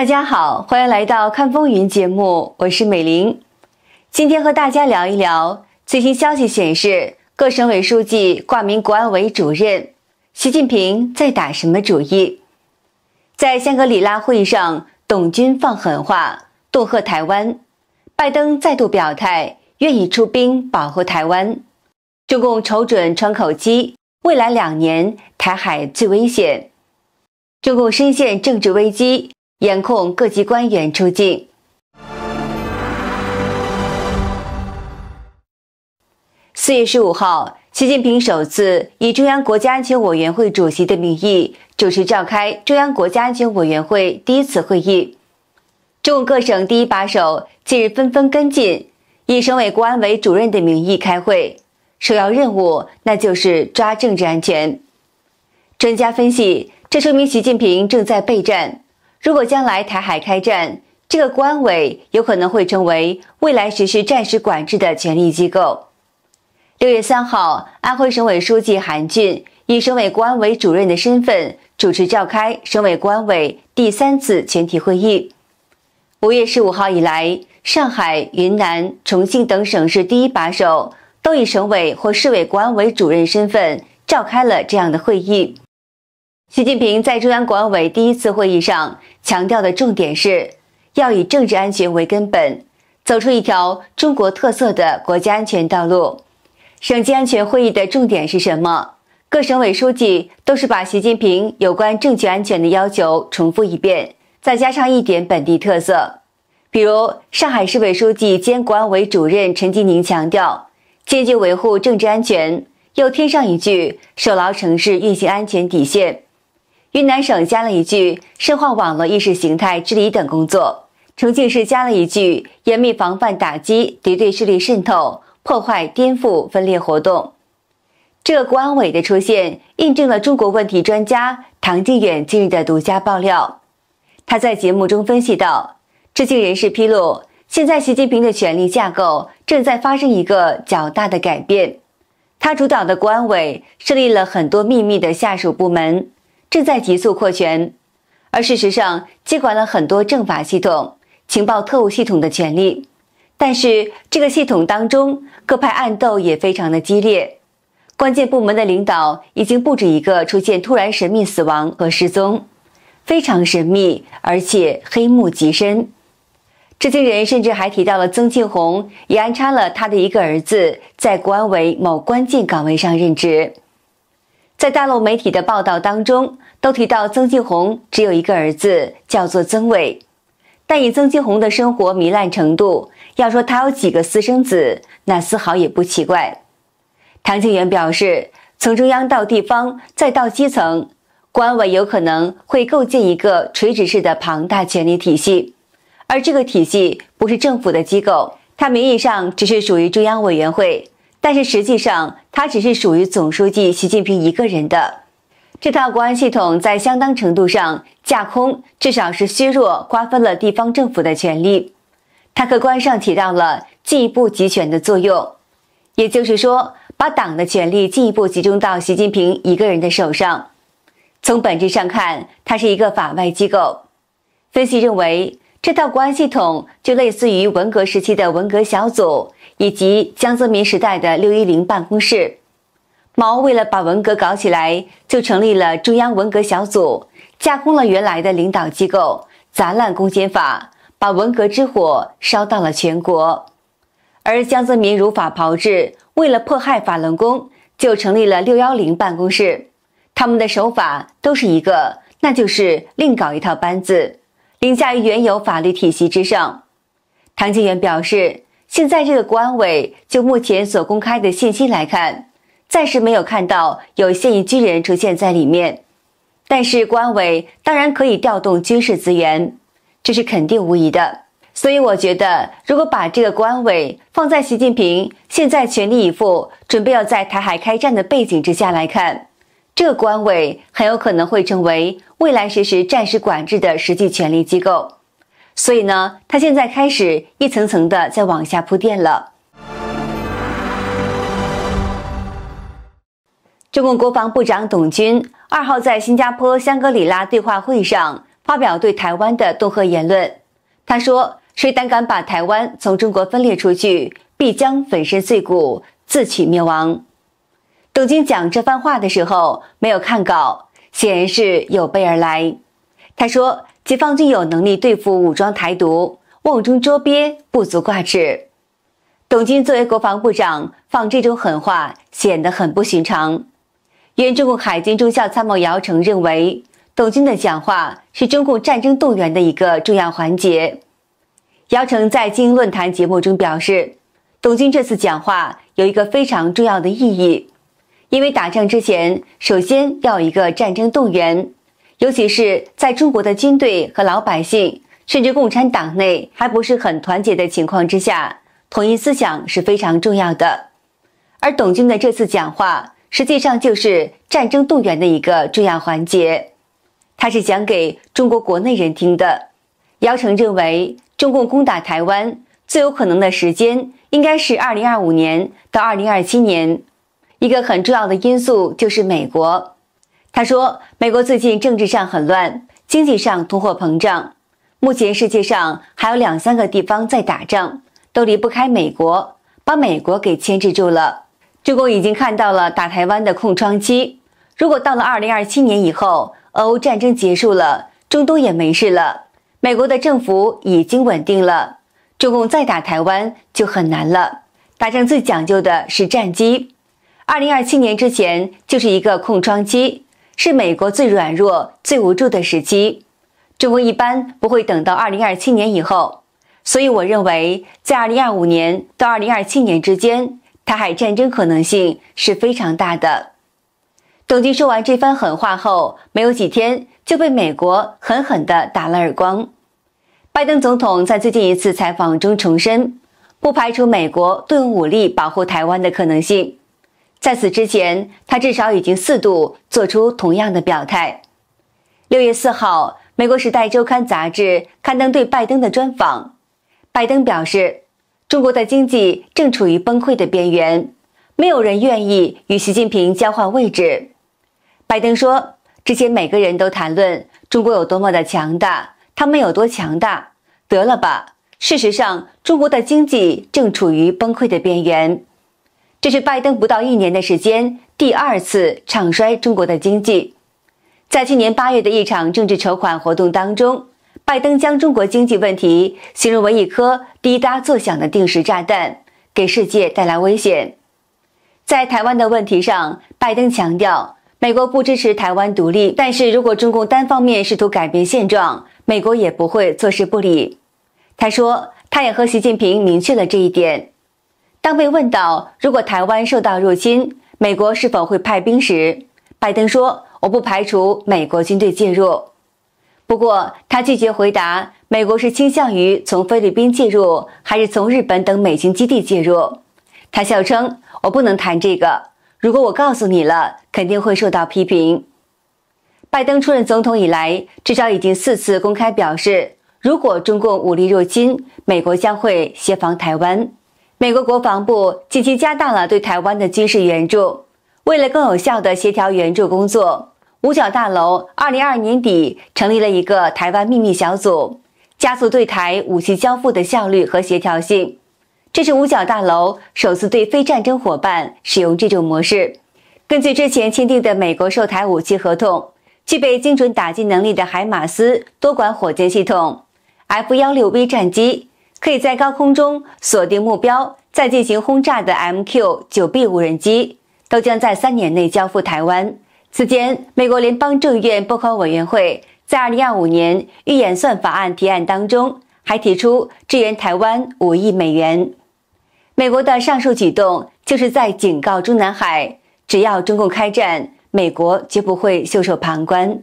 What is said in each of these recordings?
大家好，欢迎来到《看风云》节目，我是美玲。今天和大家聊一聊最新消息显示，各省委书记挂名国安委主任，习近平在打什么主意？在香格里拉会议上，董军放狠话，恫吓台湾；拜登再度表态，愿意出兵保护台湾。中共瞅准窗口期，未来两年台海最危险。中共深陷政治危机。严控各级官员出境。四月十五号，习近平首次以中央国家安全委员会主席的名义主持召开中央国家安全委员会第一次会议。中共各省第一把手近日纷纷跟进，以省委国安委主任的名义开会，首要任务那就是抓政治安全。专家分析，这说明习近平正在备战。如果将来台海开战，这个国安委有可能会成为未来实施战时管制的权力机构。六月三号，安徽省委书记韩俊以省委国安委主任的身份主持召开省委国安委第三次全体会议。五月十五号以来，上海、云南、重庆等省市第一把手都以省委或市委国安委主任身份召开了这样的会议。习近平在中央国安委第一次会议上强调的重点是要以政治安全为根本，走出一条中国特色的国家安全道路。省级安全会议的重点是什么？各省委书记都是把习近平有关政治安全的要求重复一遍，再加上一点本地特色。比如，上海市委书记兼国安委主任陈吉宁强调，坚决维护政治安全，又添上一句守牢城市运行安全底线。云南省加了一句“深化网络意识形态治理等工作”，重庆市加了一句“严密防范打击敌对势力渗透、破坏、颠覆、分裂活动”。这国安委的出现，印证了中国问题专家唐靖远近日的独家爆料。他在节目中分析到，知情人士披露，现在习近平的权力架构正在发生一个较大的改变，他主导的国安委设立了很多秘密的下属部门。正在急速扩权，而事实上接管了很多政法系统、情报特务系统的权力。但是这个系统当中，各派暗斗也非常的激烈。关键部门的领导已经不止一个出现突然神秘死亡和失踪，非常神秘，而且黑幕极深。知情人甚至还提到了曾庆红也安插了他的一个儿子在国安委某关键岗位上任职。在大陆媒体的报道当中，都提到曾庆红只有一个儿子，叫做曾伟。但以曾庆红的生活糜烂程度，要说他有几个私生子，那丝毫也不奇怪。唐庆元表示，从中央到地方再到基层，官委有可能会构建一个垂直式的庞大权力体系，而这个体系不是政府的机构，它名义上只是属于中央委员会。但是实际上，它只是属于总书记习近平一个人的这套国安系统，在相当程度上架空，至少是削弱、瓜分了地方政府的权力。它客观上起到了进一步集权的作用，也就是说，把党的权力进一步集中到习近平一个人的手上。从本质上看，它是一个法外机构。分析认为，这套国安系统就类似于文革时期的文革小组。以及江泽民时代的六一零办公室，毛为了把文革搞起来，就成立了中央文革小组，架空了原来的领导机构，砸烂公检法，把文革之火烧到了全国。而江泽民如法炮制，为了迫害法轮功，就成立了六幺零办公室。他们的手法都是一个，那就是另搞一套班子，凌驾于原有法律体系之上。唐建元表示。现在这个国安委，就目前所公开的信息来看，暂时没有看到有现役军人出现在里面。但是，国安委当然可以调动军事资源，这是肯定无疑的。所以，我觉得，如果把这个国安委放在习近平现在全力以赴准备要在台海开战的背景之下来看，这个国安委很有可能会成为未来实施战时管制的实际权力机构。所以呢，他现在开始一层层的在往下铺垫了。中共国防部长董军二号在新加坡香格里拉对话会上发表对台湾的恫吓言论，他说：“谁胆敢把台湾从中国分裂出去，必将粉身碎骨，自取灭亡。”董军讲这番话的时候没有看稿，显然是有备而来。他说。解放军有能力对付武装台独，瓮中捉鳖不足挂齿。董军作为国防部长放这种狠话，显得很不寻常。原中共海军中校参谋姚成认为，董军的讲话是中共战争动员的一个重要环节。姚成在精英论坛节目中表示，董军这次讲话有一个非常重要的意义，因为打仗之前首先要一个战争动员。尤其是在中国的军队和老百姓，甚至共产党内还不是很团结的情况之下，统一思想是非常重要的。而董军的这次讲话，实际上就是战争动员的一个重要环节，他是讲给中国国内人听的。姚成认为，中共攻打台湾最有可能的时间应该是二零二五年到二零二七年。一个很重要的因素就是美国。他说：“美国最近政治上很乱，经济上通货膨胀。目前世界上还有两三个地方在打仗，都离不开美国，把美国给牵制住了。中共已经看到了打台湾的空窗期。如果到了二零二七年以后，俄乌战争结束了，中东也没事了，美国的政府已经稳定了，中共再打台湾就很难了。打仗最讲究的是战机，二零二七年之前就是一个空窗期。”是美国最软弱、最无助的时期，中国一般不会等到二零二七年以后，所以我认为在二零二五年到二零二七年之间，台海战争可能性是非常大的。董军说完这番狠话后，没有几天就被美国狠狠地打了耳光。拜登总统在最近一次采访中重申，不排除美国动武力保护台湾的可能性。在此之前，他至少已经四度做出同样的表态。六月四号，《美国时代周刊》杂志刊登对拜登的专访，拜登表示：“中国的经济正处于崩溃的边缘，没有人愿意与习近平交换位置。”拜登说：“之前每个人都谈论中国有多么的强大，他们有多强大，得了吧！事实上，中国的经济正处于崩溃的边缘。”这是拜登不到一年的时间第二次唱衰中国的经济。在去年八月的一场政治筹款活动当中，拜登将中国经济问题形容为一颗滴答作响的定时炸弹，给世界带来危险。在台湾的问题上，拜登强调，美国不支持台湾独立，但是如果中共单方面试图改变现状，美国也不会坐视不理。他说，他也和习近平明确了这一点。当被问到如果台湾受到入侵，美国是否会派兵时，拜登说：“我不排除美国军队介入，不过他拒绝回答美国是倾向于从菲律宾介入，还是从日本等美军基地介入。”他笑称：“我不能谈这个，如果我告诉你了，肯定会受到批评。”拜登出任总统以来，至少已经四次公开表示，如果中共武力入侵，美国将会协防台湾。美国国防部近期加大了对台湾的军事援助。为了更有效地协调援助工作，五角大楼二零二年底成立了一个台湾秘密小组，加速对台武器交付的效率和协调性。这是五角大楼首次对非战争伙伴使用这种模式。根据之前签订的美国售台武器合同，具备精准打击能力的海马斯多管火箭系统、F- 幺六 V 战机。可以在高空中锁定目标，再进行轰炸的 MQ-9B 无人机，都将在三年内交付台湾。此前，美国联邦众议院拨款委员会在2025年预演算法案提案当中，还提出支援台湾5亿美元。美国的上述举动，就是在警告中南海：只要中共开战，美国绝不会袖手旁观。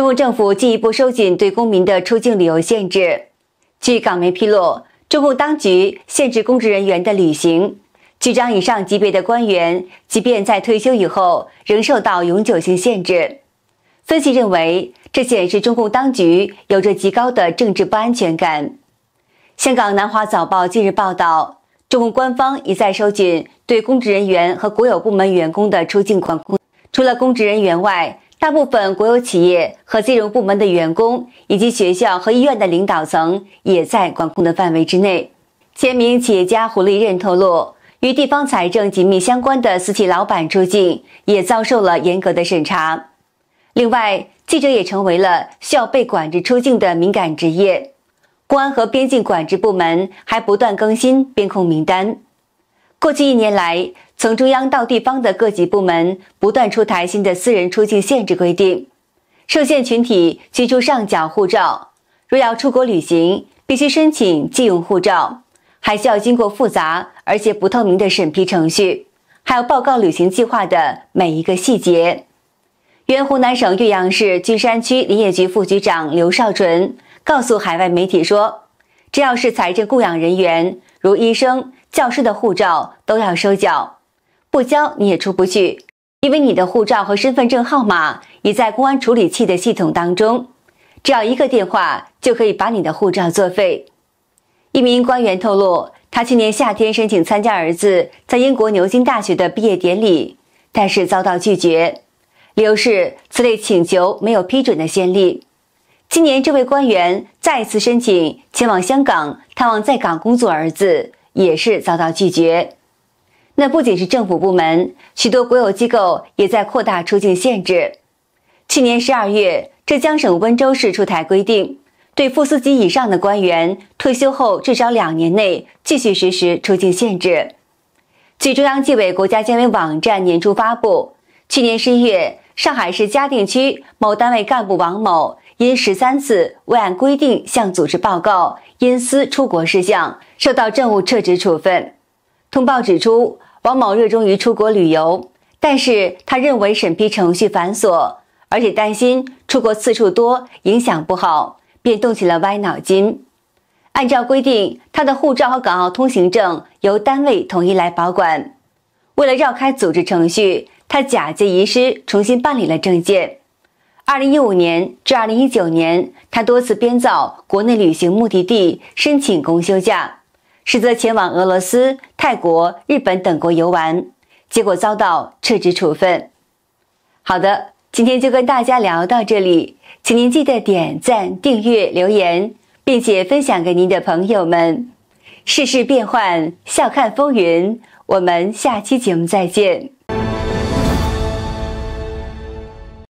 中共政府进一步收紧对公民的出境旅游限制。据港媒披露，中共当局限制公职人员的旅行，局长以上级别的官员，即便在退休以后，仍受到永久性限制。分析认为，这显示中共当局有着极高的政治不安全感。香港南华早报近日报道，中共官方一再收紧对公职人员和国有部门员工的出境管控。除了公职人员外，大部分国有企业和金融部门的员工，以及学校和医院的领导层，也在管控的范围之内。前名企业家胡立任透露，与地方财政紧密相关的私企老板出境，也遭受了严格的审查。另外，记者也成为了需要被管制出境的敏感职业。公安和边境管制部门还不断更新边控名单。过去一年来，从中央到地方的各级部门不断出台新的私人出境限制规定，受限群体居住上缴护照，若要出国旅行，必须申请借用护照，还需要经过复杂而且不透明的审批程序，还要报告旅行计划的每一个细节。原湖南省岳阳市君山区林业局副局长刘少纯告诉海外媒体说：“只要是财政供养人员，如医生。”教师的护照都要收缴，不交你也出不去，因为你的护照和身份证号码已在公安处理器的系统当中，只要一个电话就可以把你的护照作废。一名官员透露，他去年夏天申请参加儿子在英国牛津大学的毕业典礼，但是遭到拒绝，理由是此类请求没有批准的先例。今年，这位官员再次申请前往香港探望在港工作儿子。也是遭到拒绝。那不仅是政府部门，许多国有机构也在扩大出境限制。去年十二月，浙江省温州市出台规定，对副司级以上的官员退休后至少两年内继续实施出境限制。据中央纪委国家监委网站年初发布，去年十一月，上海市嘉定区某单位干部王某。因十三次未按规定向组织报告因私出国事项，受到政务撤职处分。通报指出，王某热衷于出国旅游，但是他认为审批程序繁琐，而且担心出国次数多影响不好，便动起了歪脑筋。按照规定，他的护照和港澳通行证由单位统一来保管。为了绕开组织程序，他假借遗失，重新办理了证件。二零一五年至二零一九年，他多次编造国内旅行目的地申请公休假，实则前往俄罗斯、泰国、日本等国游玩，结果遭到撤职处分。好的，今天就跟大家聊到这里，请您记得点赞、订阅、留言，并且分享给您的朋友们。世事变幻，笑看风云。我们下期节目再见。